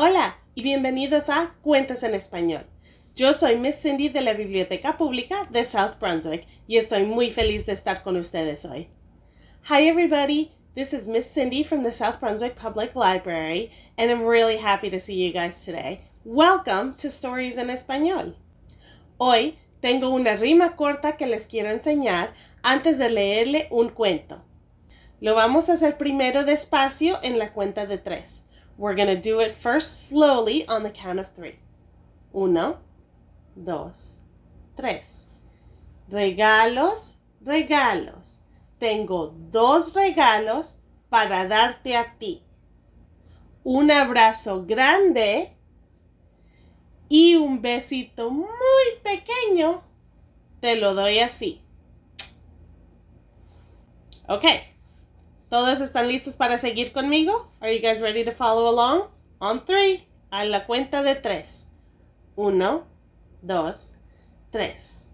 Hola y bienvenidos a Cuentos en Español. Yo soy Miss Cindy de la Biblioteca Pública de South Brunswick y estoy muy feliz de estar con ustedes hoy. Hi everybody, this is Miss Cindy from the South Brunswick Public Library and I'm really happy to see you guys today. Welcome to Stories en Español. Hoy tengo una rima corta que les quiero enseñar antes de leerle un cuento. Lo vamos a hacer primero despacio en la cuenta de tres. We're going to do it first slowly on the count of three. Uno, dos, tres. Regalos, regalos. Tengo dos regalos para darte a ti. Un abrazo grande y un besito muy pequeño. Te lo doy así. Okay. ¿Todos están listos para seguir conmigo? Are you guys ready to follow along? On three. A la cuenta de tres. Uno, dos, tres.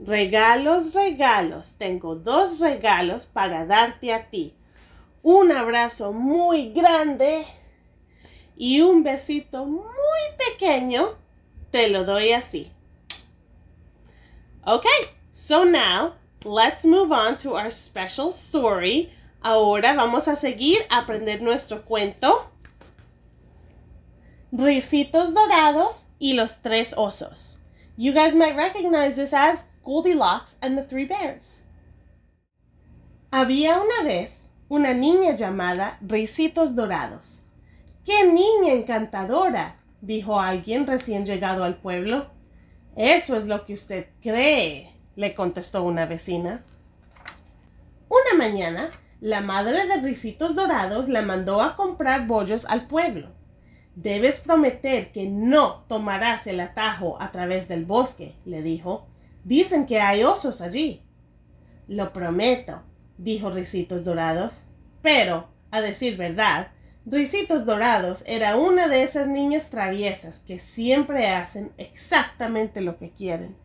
Regalos, regalos. Tengo dos regalos para darte a ti. Un abrazo muy grande y un besito muy pequeño. Te lo doy así. Okay, so now let's move on to our special story Ahora vamos a seguir a aprender nuestro cuento Risitos Dorados y los Tres Osos. You guys might recognize this as Goldilocks and the Three Bears. Había una vez una niña llamada Risitos Dorados. ¡Qué niña encantadora! dijo alguien recién llegado al pueblo. Eso es lo que usted cree, le contestó una vecina. Una mañana, la madre de Risitos Dorados la mandó a comprar bollos al pueblo. Debes prometer que no tomarás el atajo a través del bosque, le dijo. Dicen que hay osos allí. Lo prometo, dijo Risitos Dorados. Pero, a decir verdad, Risitos Dorados era una de esas niñas traviesas que siempre hacen exactamente lo que quieren.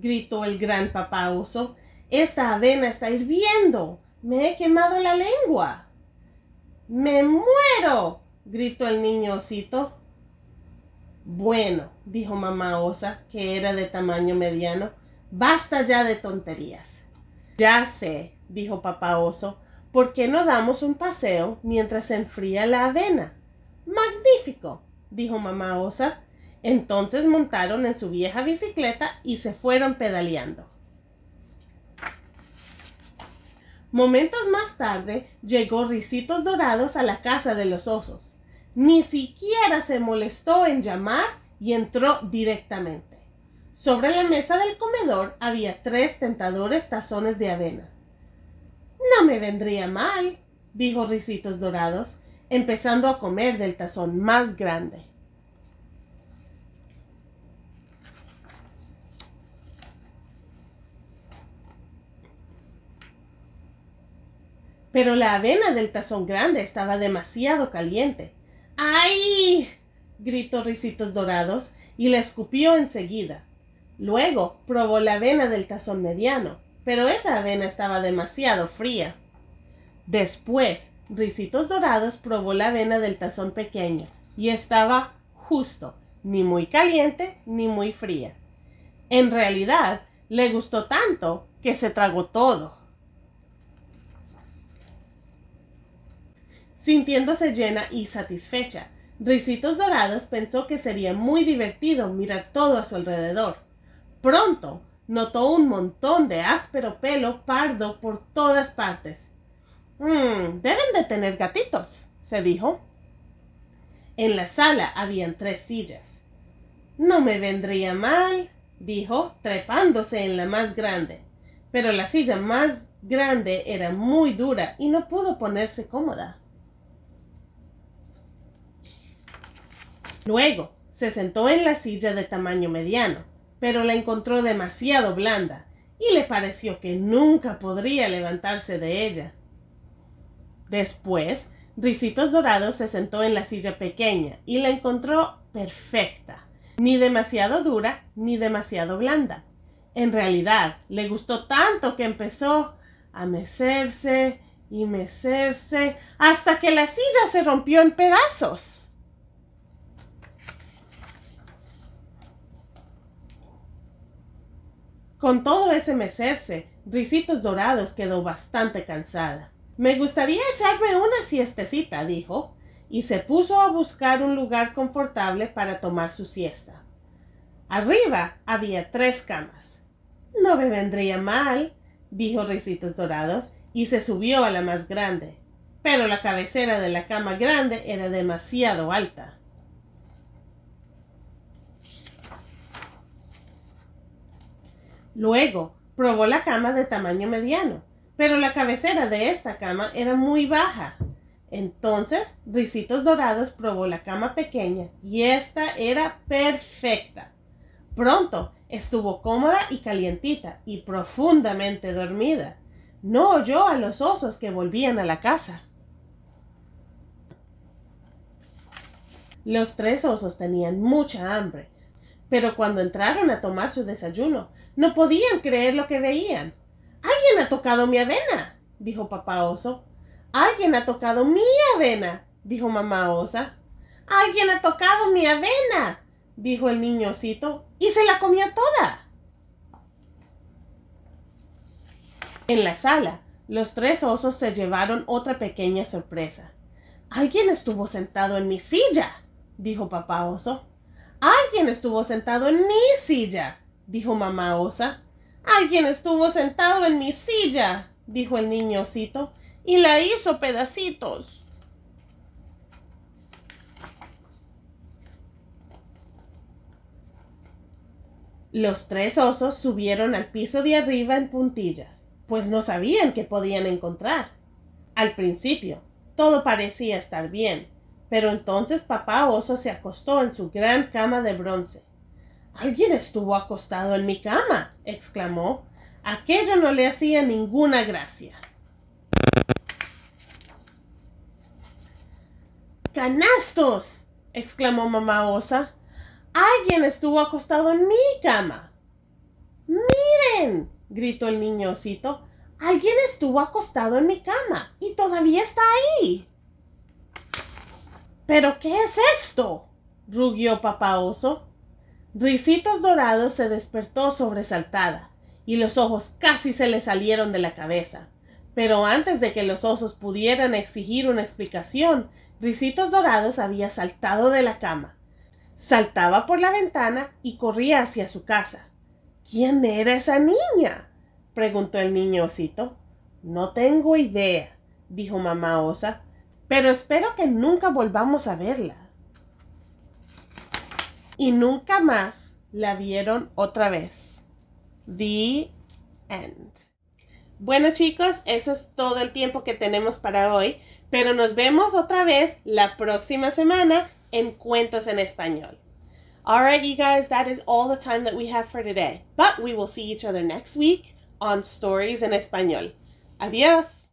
gritó el gran papá oso. Esta avena está hirviendo. Me he quemado la lengua. Me muero. gritó el niño osito. Bueno, dijo mamá osa, que era de tamaño mediano, basta ya de tonterías. Ya sé, dijo papá oso, ¿por qué no damos un paseo mientras se enfría la avena? Magnífico, dijo mamá osa, entonces montaron en su vieja bicicleta y se fueron pedaleando. Momentos más tarde llegó Risitos Dorados a la casa de los osos. Ni siquiera se molestó en llamar y entró directamente. Sobre la mesa del comedor había tres tentadores tazones de avena. No me vendría mal, dijo Risitos Dorados, empezando a comer del tazón más grande. pero la avena del tazón grande estaba demasiado caliente. ¡Ay! gritó Risitos Dorados y la escupió enseguida. Luego probó la avena del tazón mediano, pero esa avena estaba demasiado fría. Después, Risitos Dorados probó la avena del tazón pequeño y estaba justo, ni muy caliente ni muy fría. En realidad, le gustó tanto que se tragó todo. sintiéndose llena y satisfecha. Ricitos Dorados pensó que sería muy divertido mirar todo a su alrededor. Pronto notó un montón de áspero pelo pardo por todas partes. Mm, deben de tener gatitos, se dijo. En la sala habían tres sillas. No me vendría mal, dijo, trepándose en la más grande. Pero la silla más grande era muy dura y no pudo ponerse cómoda. Luego, se sentó en la silla de tamaño mediano, pero la encontró demasiado blanda y le pareció que nunca podría levantarse de ella. Después, Ricitos Dorados se sentó en la silla pequeña y la encontró perfecta, ni demasiado dura ni demasiado blanda. En realidad, le gustó tanto que empezó a mecerse y mecerse hasta que la silla se rompió en pedazos. Con todo ese mecerse, Risitos Dorados quedó bastante cansada. Me gustaría echarme una siestecita, dijo, y se puso a buscar un lugar confortable para tomar su siesta. Arriba había tres camas. No me vendría mal, dijo Risitos Dorados, y se subió a la más grande. Pero la cabecera de la cama grande era demasiado alta. Luego, probó la cama de tamaño mediano, pero la cabecera de esta cama era muy baja. Entonces, Ricitos Dorados probó la cama pequeña y esta era perfecta. Pronto estuvo cómoda y calientita y profundamente dormida. No oyó a los osos que volvían a la casa. Los tres osos tenían mucha hambre pero cuando entraron a tomar su desayuno, no podían creer lo que veían. Alguien ha tocado mi avena, dijo papá oso. Alguien ha tocado mi avena, dijo mamá osa. Alguien ha tocado mi avena, dijo el niño osito, y se la comió toda. En la sala, los tres osos se llevaron otra pequeña sorpresa. Alguien estuvo sentado en mi silla, dijo papá oso. Alguien estuvo sentado en mi silla, dijo mamá osa. Alguien estuvo sentado en mi silla, dijo el niño osito, y la hizo pedacitos. Los tres osos subieron al piso de arriba en puntillas, pues no sabían qué podían encontrar. Al principio, todo parecía estar bien, pero entonces papá oso se acostó en su gran cama de bronce. Alguien estuvo acostado en mi cama, exclamó. Aquello no le hacía ninguna gracia. ¡Canastos! exclamó mamá osa. Alguien estuvo acostado en mi cama. ¡Miren! gritó el niño osito. Alguien estuvo acostado en mi cama y todavía está ahí. ¿Pero qué es esto? rugió papá oso. Risitos Dorados se despertó sobresaltada, y los ojos casi se le salieron de la cabeza. Pero antes de que los osos pudieran exigir una explicación, Risitos Dorados había saltado de la cama. Saltaba por la ventana y corría hacia su casa. ¿Quién era esa niña? preguntó el niño osito. No tengo idea, dijo mamá osa pero espero que nunca volvamos a verla. Y nunca más la vieron otra vez. The end. Bueno chicos, eso es todo el tiempo que tenemos para hoy, pero nos vemos otra vez la próxima semana en Cuentos en Español. Alright, you guys, that is all the time that we have for today, but we will see each other next week on Stories in Español. Adiós!